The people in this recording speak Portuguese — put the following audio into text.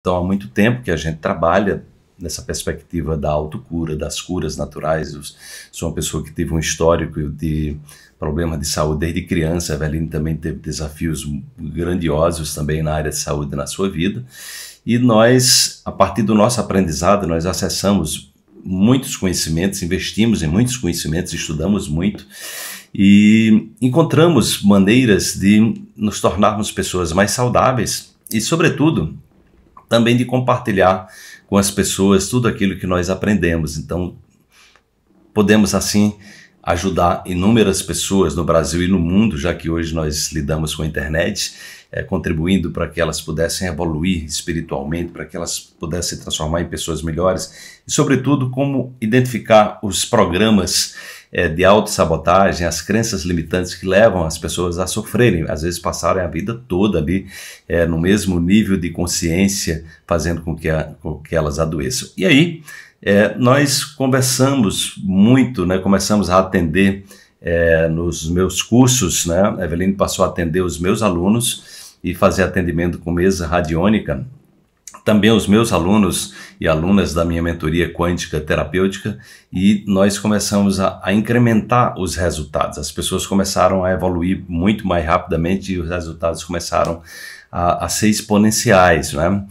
Então, há muito tempo que a gente trabalha nessa perspectiva da autocura, das curas naturais. Eu sou uma pessoa que teve um histórico de problema de saúde desde criança. A Eveline também teve desafios grandiosos também na área de saúde na sua vida. E nós, a partir do nosso aprendizado, nós acessamos muitos conhecimentos, investimos em muitos conhecimentos, estudamos muito e encontramos maneiras de nos tornarmos pessoas mais saudáveis e, sobretudo, também de compartilhar com as pessoas tudo aquilo que nós aprendemos. Então, podemos assim ajudar inúmeras pessoas no Brasil e no mundo, já que hoje nós lidamos com a internet, é, contribuindo para que elas pudessem evoluir espiritualmente, para que elas pudessem se transformar em pessoas melhores e, sobretudo, como identificar os programas é, de autossabotagem, as crenças limitantes que levam as pessoas a sofrerem, às vezes passarem a vida toda ali é, no mesmo nível de consciência, fazendo com que, a, com que elas adoeçam. E aí, é, nós conversamos muito, né, começamos a atender é, nos meus cursos, né, a Eveline passou a atender os meus alunos e fazer atendimento com mesa radiônica também os meus alunos e alunas da minha mentoria quântica terapêutica e nós começamos a, a, incrementar os resultados. As pessoas começaram a evoluir muito mais rapidamente e os resultados começaram a, a ser exponenciais, né?